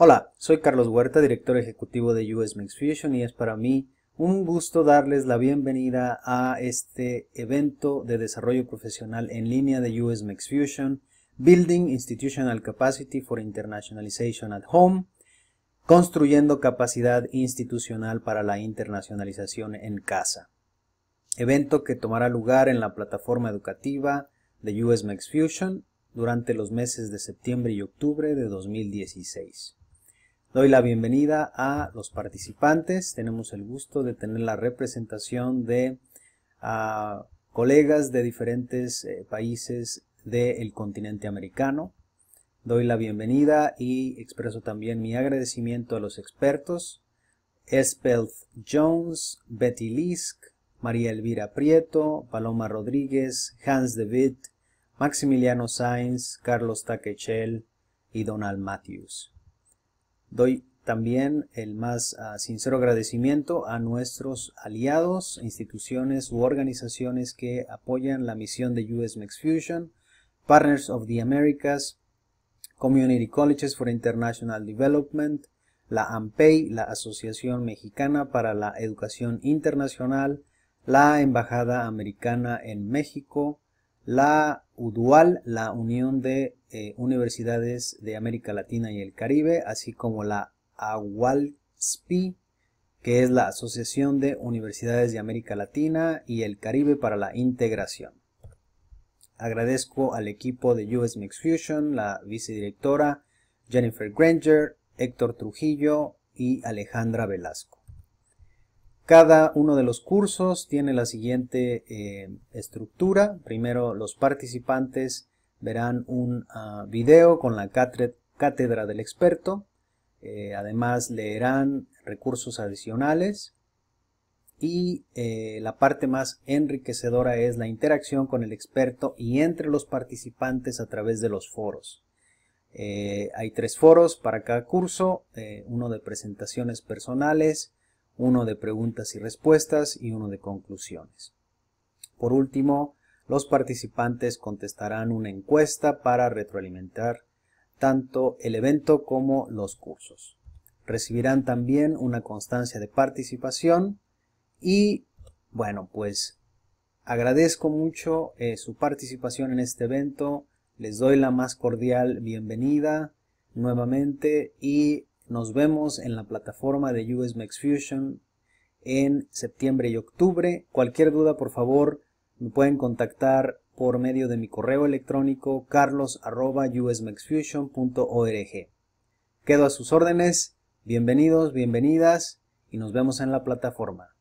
Hola, soy Carlos Huerta, director ejecutivo de US Fusion y es para mí un gusto darles la bienvenida a este evento de desarrollo profesional en línea de US Fusion, Building Institutional Capacity for Internationalization at Home, construyendo capacidad institucional para la internacionalización en casa. Evento que tomará lugar en la plataforma educativa de US Fusion durante los meses de septiembre y octubre de 2016. Doy la bienvenida a los participantes. Tenemos el gusto de tener la representación de ah, colegas de diferentes eh, países del continente americano. Doy la bienvenida y expreso también mi agradecimiento a los expertos Espelth Jones, Betty Lisk, María Elvira Prieto, Paloma Rodríguez, Hans de Witt, Maximiliano Sainz, Carlos Taquechel y Donald Matthews. Doy también el más ah, sincero agradecimiento a nuestros aliados, instituciones u organizaciones que apoyan la misión de USMEX Fusion, Partners of the Americas, Community Colleges for International Development, la AMPEI, la Asociación Mexicana para la Educación Internacional, la Embajada Americana en México, la UDUAL, la Unión de eh, Universidades de América Latina y el Caribe, así como la AWALSPI, que es la Asociación de Universidades de América Latina y el Caribe para la Integración. Agradezco al equipo de US Mix Fusion, la vicedirectora Jennifer Granger, Héctor Trujillo y Alejandra Velasco. Cada uno de los cursos tiene la siguiente eh, estructura. Primero los participantes verán un ah, video con la cátedra del experto. Eh, además leerán recursos adicionales. Y eh, la parte más enriquecedora es la interacción con el experto y entre los participantes a través de los foros. hay tres foros para cada curso, uno de presentaciones personales, uno de preguntas y respuestas y uno de conclusiones. Por último, los participantes contestarán una encuesta para retroalimentar tanto el evento como los cursos. Recibirán también una constancia de participación y, bueno, pues agradezco mucho eh, su participación en este evento. Les doy la más cordial bienvenida nuevamente y nos vemos en la plataforma de US Fusion en septiembre y octubre. Cualquier duda, por favor, me pueden contactar por medio de mi correo electrónico carlos@usmaxfusion.org. Quedo a sus órdenes, bienvenidos, bienvenidas y nos vemos en la plataforma.